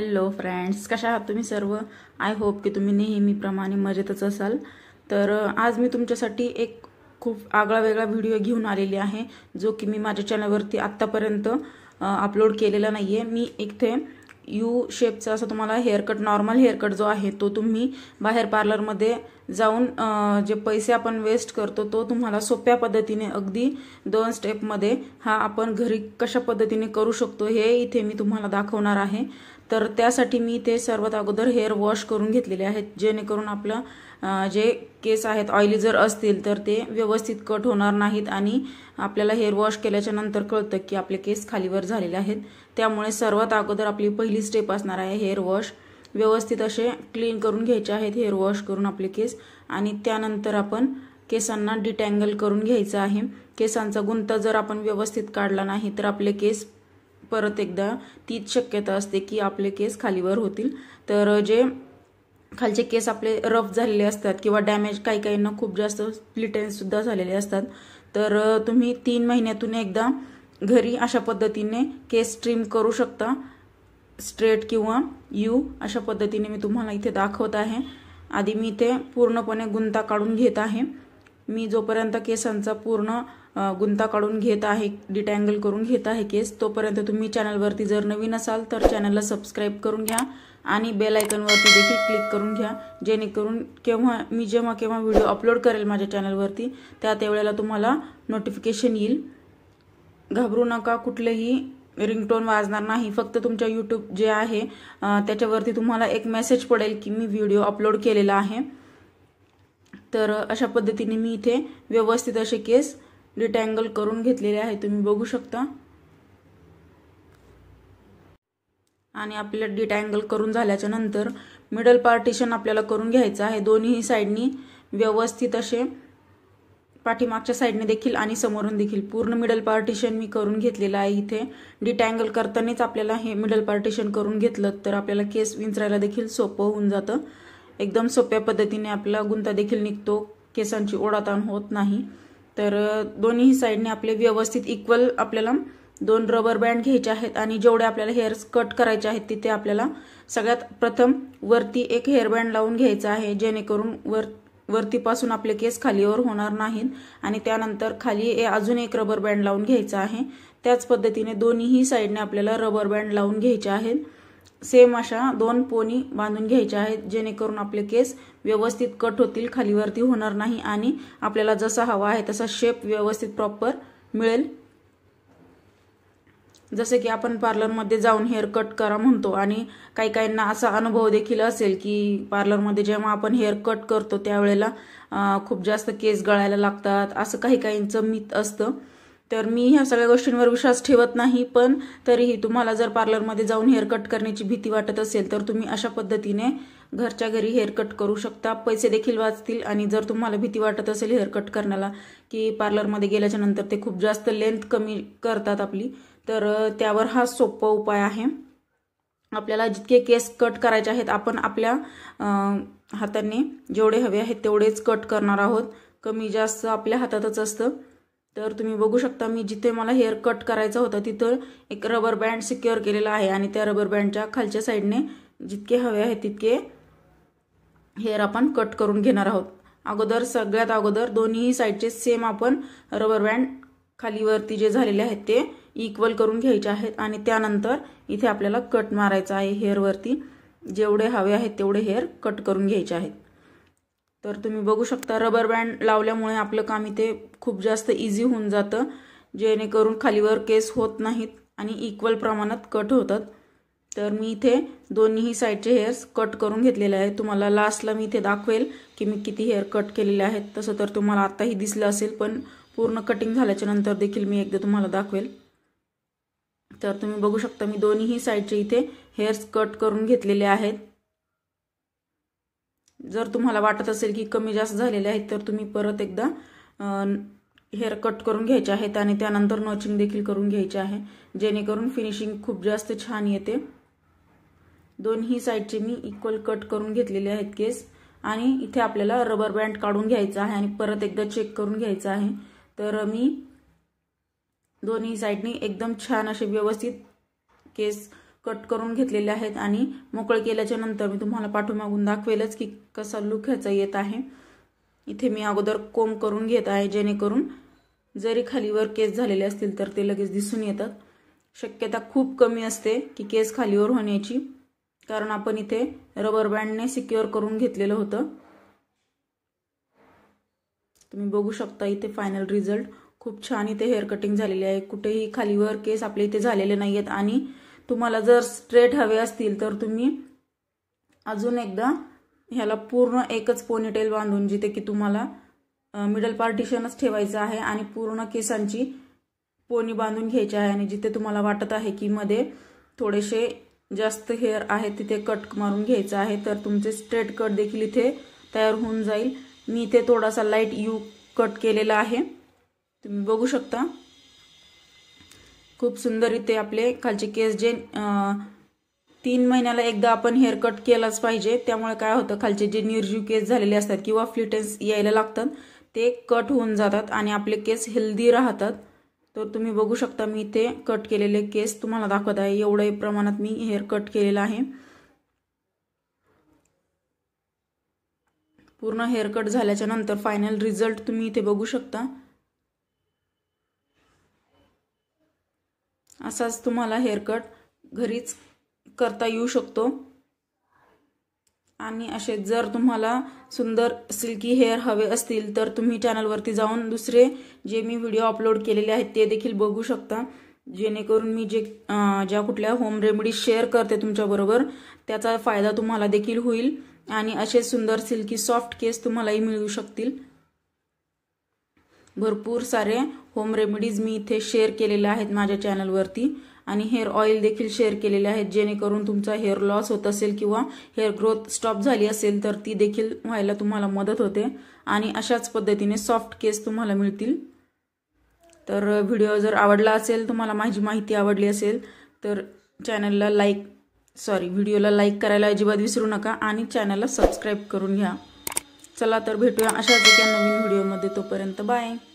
hello friends कशा आहात तुम्ही सर्व आय होप की तुम्ही नेहमीप्रमाणे मजेतच असाल तर आज मी तुमच्यासाठी एक खूप आगळा वेगळा व्हिडिओ घेऊन आलेली आहे जो की मी माझ्या चॅनलवरती आत्तापर्यंत अपलोड केलेला नाही आहे मी इथे यू शेपचा असा तुम्हाला हेअरकट नॉर्मल हेअरकट जो आहे तो तुम्ही बाहेर पार्लरमध्ये जाऊन जे पैसे आपण वेस्ट करतो तो तुम्हाला सोप्या पद्धतीने अगदी दोन स्टेपमध्ये हा आपण घरी कशा पद्धतीने करू शकतो हे इथे मी तुम्हाला दाखवणार आहे तर त्यासाठी मी ते सर्वात अगोदर हेअर वॉश करून घेतलेले आहेत जेणेकरून आपलं जे केस आहेत ऑइली जर असतील तर ते व्यवस्थित कट होणार नाहीत आणि आपल्याला हेअर वॉश केल्याच्या नंतर कळतं की आपले केस खालीवर झालेले आहेत त्यामुळे सर्वात अगोदर आपली पहिली स्टेप असणार आहे हेअर वॉश व्यवस्थित असे क्लीन करून घ्यायचे आहेत हेअर वॉश करून आपले केस आणि त्यानंतर आपण केसांना डिटँगल करून घ्यायचं आहे केसांचा गुंता जर आपण व्यवस्थित काढला नाही तर आपले केस परत एकदा तीच शक्यता असते की आपले केस खालीवर होतील तर जे खालचे केस आपले रफ झालेले असतात किंवा डॅमेज काही काहींना खूप जास्त स्प्लिटेन्ससुद्धा झालेले असतात तर तुम्ही तीन महिन्यातून एकदा घरी अशा पद्धतीने केस स्ट्रीम करू शकता स्ट्रेट किंवा यू अशा पद्धतीने मी तुम्हाला इथे दाखवत आहे आधी मी इथे पूर्णपणे गुंता काढून घेत आहे मी जोपर्यंत केसांचा पूर्ण गुंता काढून घेत आहे डिटँगल करून घेत आहे केस तोपर्यंत तुम्ही चॅनलवरती जर नवीन असाल तर चॅनलला सबस्क्राईब करून घ्या आणि बेल आयकनवरती देखील क्लिक करून घ्या जेणेकरून केव्हा मी जेव्हा केव्हा व्हिडिओ अपलोड करेल माझ्या चॅनलवरती त्या त्यावेळेला तुम्हाला नोटिफिकेशन येईल घाबरू नका कुठलेही रिंगटोन वाजणार नाही फक्त तुमच्या यूट्यूब जे आहे त्याच्यावरती तुम्हाला एक मेसेज पडेल की मी व्हिडिओ अपलोड केलेला आहे तर अशा पद्धतीने मी इथे व्यवस्थित असे केस डिटँगल करून घेतलेले आहे तुम्ही बघू शकता आणि आपल्याला डिटँगल करून झाल्याच्या नंतर मिडल पार्टिशन आपल्याला करून घ्यायचं आहे दोन्ही साईडनी व्यवस्थित असे पाठीमागच्या साईडने देखील आणि समोरून देखील पूर्ण मिडल पार्टिशन मी करून घेतलेलं आहे इथे डिटँगल करतानाच आपल्याला हे मिडल पार्टिशन करून घेतलं तर आपल्याला केस विंचरायला देखील सोपं होऊन जातं एकदम सोप्या पद्धतीने आपला गुंता देखील निघतो केसांची ओढाताण होत नाही तर दोन्ही साईडने आपले व्यवस्थित इक्वल आपल्याला दोन रबर बँड घ्यायचे आहेत आणि जेवढे आपल्याला हेअर्स कट करायचे आहेत तिथे आपल्याला सगळ्यात प्रथम वरती एक हेअर बँड लावून घ्यायचा आहे जेणेकरून वर वरतीपासून आपले केस खालीवर होणार नाहीत आणि त्यानंतर खाली अजून एक रबर बँड लावून घ्यायचा आहे त्याच पद्धतीने दोन्हीही साईडने आपल्याला रबर बँड लावून घ्यायचे आहेत सेम अशा दोन पोनी बांधून घ्यायच्या आहेत जेणेकरून आपले केस व्यवस्थित कट होतील खालीवरती होणार नाही आणि आपल्याला जसा हवा आहे तसा शेप व्यवस्थित प्रॉपर मिळेल जसे की आपण पार्लरमध्ये जाऊन हेअर कट करा म्हणतो आणि काही काहींना असा अनुभव देखील असेल की पार्लरमध्ये जेव्हा आपण हेअर कट करतो त्यावेळेला खूप जास्त केस गळायला लागतात असं काही काहींचं मित असतं तर मी ह्या सगळ्या गोष्टींवर विश्वास ठेवत नाही पण तरीही तुम्हाला जर पार्लरमध्ये जाऊन हेअर कट करण्याची भीती वाटत असेल तर तुम्ही अशा पद्धतीने घरच्या घरी हेअर कट करू शकता पैसे देखील वाचतील आणि जर तुम्हाला भीती वाटत असेल हेअर कट करण्याला की पार्लरमध्ये गेल्याच्या नंतर ते खूप जास्त लेंथ कमी करतात आपली तर त्यावर हा सोपा उपाय आहे आपल्याला जितके केस कट करायचे आहेत आपण आपल्या हाताने जेवढे हवे आहेत तेवढेच कट करणार आहोत कमी जास्त आपल्या हातातच असतं तर तुम्ही बघू शकता मी जिथे मला हेअर कट करायचा होता तिथं एक रबर बँड सिक्युअर केलेला आहे आणि त्या रबर बँडच्या खालच्या साईडने जितके हवे आहे तितके हेअर आपण कट करून घेणार आहोत अगोदर सगळ्यात अगोदर दोन्ही साईडचे सेम आपण रबर बँड खालीवरती जे झालेले आहेत ते इक्वल करून घ्यायचे आहेत आणि त्यानंतर इथे आपल्याला कट मारायचा आहे हेअरवरती जेवढे हवे आहेत तेवढे हेअर कट करून घ्यायचे आहेत तर तुम्ही बघू शकता रबर बँड लावल्यामुळे आपलं काम इथे खूप जास्त इझी होऊन जातं जेणेकरून खालीवर केस होत नाहीत आणि इक्वल प्रमाणात कट होतात तर मी इथे दोन्हीही साईडचे हेअर्स कट करून घेतलेले आहेत तुम्हाला लास्टला मी इथे दाखवेल की मी किती हेअर कट केलेले आहेत तसं तर तुम्हाला आत्ताही दिसलं असेल पण पूर्ण कटिंग झाल्याच्या नंतर देखील मी एकदा तुम्हाला दाखवेल तर तुम्ही बघू शकता मी दोन्हीही साईडचे इथे हेअर्स कट करून घेतलेले आहेत जर तुम्हाला वाटत असेल की कमी जास्त झालेले आहेत तर तुम्ही परत एकदा हेअर कट करून घ्यायचे आहेत आणि त्यानंतर नॉचिंग देखील करून घ्यायचे आहे जेणेकरून फिनिशिंग खूप जास्त छान येते दोन्ही साईडचे मी इक्वल कट करून घेतलेले आहेत केस आणि इथे आपल्याला रबर बँड काढून घ्यायचा आहे आणि परत एकदा चेक करून घ्यायचा आहे तर मी दोन्ही साईडनी एकदम छान असे व्यवस्थित केस कट करून घेतलेले आहेत आणि मोकळ केल्याच्या नंतर मी तुम्हाला मागून दाखवेलच की कसा लुक ह्याचा येत आहे इथे मी अगोदर कोम करून घेत आहे जेणेकरून जरी खालीवर केस झालेले असतील तर ते लगेच दिसून येतात शक्यता खूप कमी असते की केस खालीवर होण्याची कारण आपण इथे रबर बँडने सिक्युअर करून घेतलेलं होतं तुम्ही बघू शकता इथे फायनल रिझल्ट खूप छान इथे हेअर कटिंग झालेली आहे कुठेही खालीवर केस आपल्या इथे झालेले नाही आहेत आणि तुम्हाला जर स्ट्रेट हवे असतील तर तुम्ही अजून एकदा ह्याला पूर्ण एकच पोनीटेल बांधून जिथे की तुम्हाला मिडल पार्टिशनच ठेवायचं आहे आणि पूर्ण केसांची पोनी बांधून घ्यायची आहे आणि जिथे तुम्हाला वाटत आहे की मध्ये थोडेसे जास्त हेअर आहे तिथे कट मारून घ्यायचं आहे तर तुमचे स्ट्रेट कट देखील इथे तयार होऊन जाईल मी इथे थोडासा लाईट यू कट केलेला आहे तुम्ही बघू शकता खूप सुंदर इथे आपले खालचे केस जे तीन महिन्याला एकदा आपण हेअर कट केलाच पाहिजे त्यामुळे काय होतं खालचे जे निर्जीव केस झालेले असतात किंवा फ्लिटेन्स यायला लागतात ते कट होऊन जातात आणि आपले केस हेल्दी राहतात तर तुम्ही बघू शकता मी इथे कट केलेले केस तुम्हाला दाखवत आहे एवढ्या प्रमाणात मी हेअर कट केलेला आहे पूर्ण हेअर कट झाल्याच्या नंतर फायनल रिझल्ट तुम्ही इथे बघू शकता असाच तुम्हाला हेअरकट घरीच करता येऊ शकतो आणि असे जर तुम्हाला सुंदर सिल्की हेअर हवे असतील तर तुम्ही चॅनलवरती जाऊन दुसरे जे मी व्हिडिओ अपलोड केलेले आहेत ते देखील बघू शकता जेणेकरून मी जे ज्या कुठल्या होम रेमेडीज शेअर करते तुमच्याबरोबर त्याचा फायदा तुम्हाला देखील होईल आणि असे सुंदर सिल्की सॉफ्ट केस तुम्हालाही मिळू शकतील भरपूर सारे होम रेमेडीज मी इथे शेअर केलेल्या आहेत माझ्या चॅनलवरती आणि हेअर ऑइल देखील शेअर केलेले आहेत जेणेकरून तुमचा हेअर लॉस होत असेल किंवा हेअर ग्रोथ स्टॉप झाली असेल तर ती देखील व्हायला तुम्हाला मदत होते आणि अशाच पद्धतीने सॉफ्ट केस तुम्हाला मिळतील तर व्हिडिओ जर आवडला असेल तुम्हाला माझी माहिती आवडली असेल तर चॅनलला लाईक सॉरी व्हिडिओला लाईक करायला अजिबात विसरू नका आणि चॅनलला सबस्क्राईब करून घ्या चला तर भेटूया अशाच एका नवीन व्हिडिओमध्ये तोपर्यंत बाय